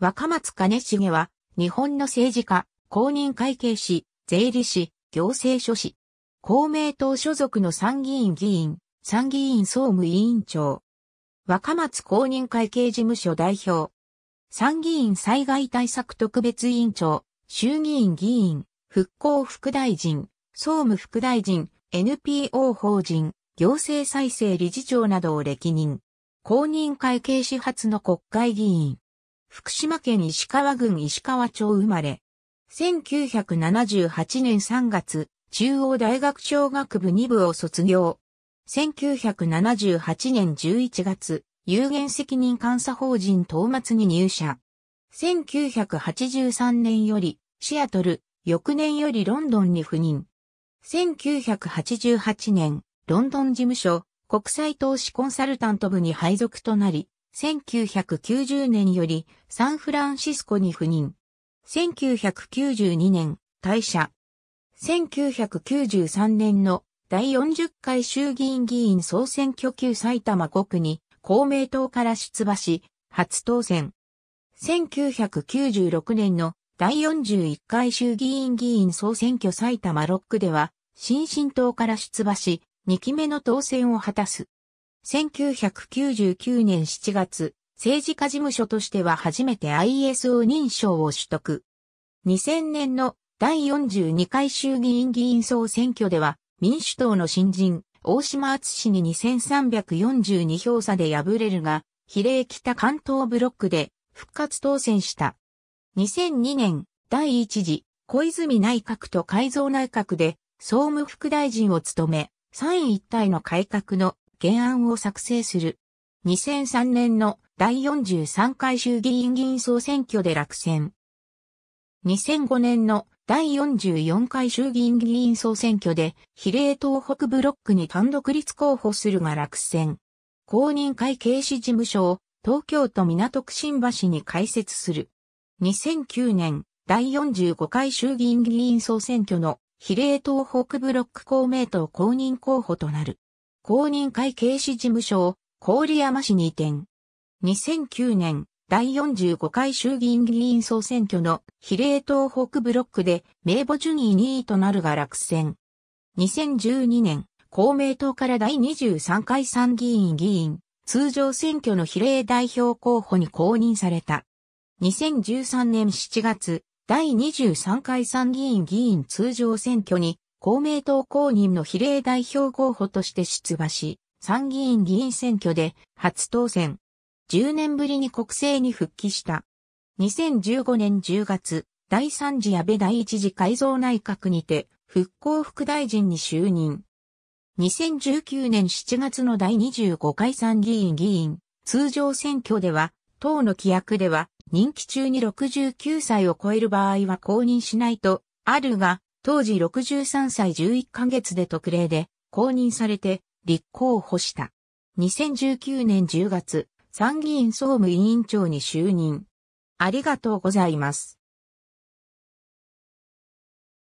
若松兼重は、日本の政治家、公認会計士、税理士、行政書士。公明党所属の参議院議員、参議院総務委員長。若松公認会計事務所代表。参議院災害対策特別委員長、衆議院議員、復興副大臣、総務副大臣、NPO 法人、行政再生理事長などを歴任。公認会計始発の国会議員。福島県石川郡石川町生まれ。1978年3月、中央大学小学部2部を卒業。1978年11月、有限責任監査法人東松に入社。1983年より、シアトル、翌年よりロンドンに赴任。1988年、ロンドン事務所、国際投資コンサルタント部に配属となり、1990年よりサンフランシスコに赴任。1992年退社。1993年の第40回衆議院議員総選挙級埼玉5区に公明党から出馬し、初当選。1996年の第41回衆議院議員総選挙埼玉6区では、新進党から出馬し、2期目の当選を果たす。1999年7月、政治家事務所としては初めて ISO 認証を取得。2000年の第42回衆議院議員総選挙では、民主党の新人、大島厚氏に2342票差で敗れるが、比例北関東ブロックで復活当選した。2002年、第1次、小泉内閣と改造内閣で、総務副大臣を務め、三位一体の改革の原案を作成する。2003年の第43回衆議院議員総選挙で落選。2005年の第44回衆議院議員総選挙で比例東北ブロックに単独立候補するが落選。公認会計士事務所を東京都港区新橋に開設する。2009年第45回衆議院議員総選挙の比例東北ブロック公明党公認候補となる。公認会計士事務所を郡山市に移転。2009年、第45回衆議院議員総選挙の比例東北ブロックで名簿順位2位となるが落選。2012年、公明党から第23回参議院議員、通常選挙の比例代表候補に公認された。2013年7月、第23回参議院議員通常選挙に公明党公認の比例代表候補として出馬し、参議院議員選挙で初当選。10年ぶりに国政に復帰した。2015年10月、第3次安倍第1次改造内閣にて、復興副大臣に就任。2019年7月の第25回参議院議員、通常選挙では、党の規約では、任期中に69歳を超える場合は公認しないと、あるが、当時63歳11ヶ月で特例で公認されて立候補した。2019年10月、参議院総務委員長に就任。ありがとうございます。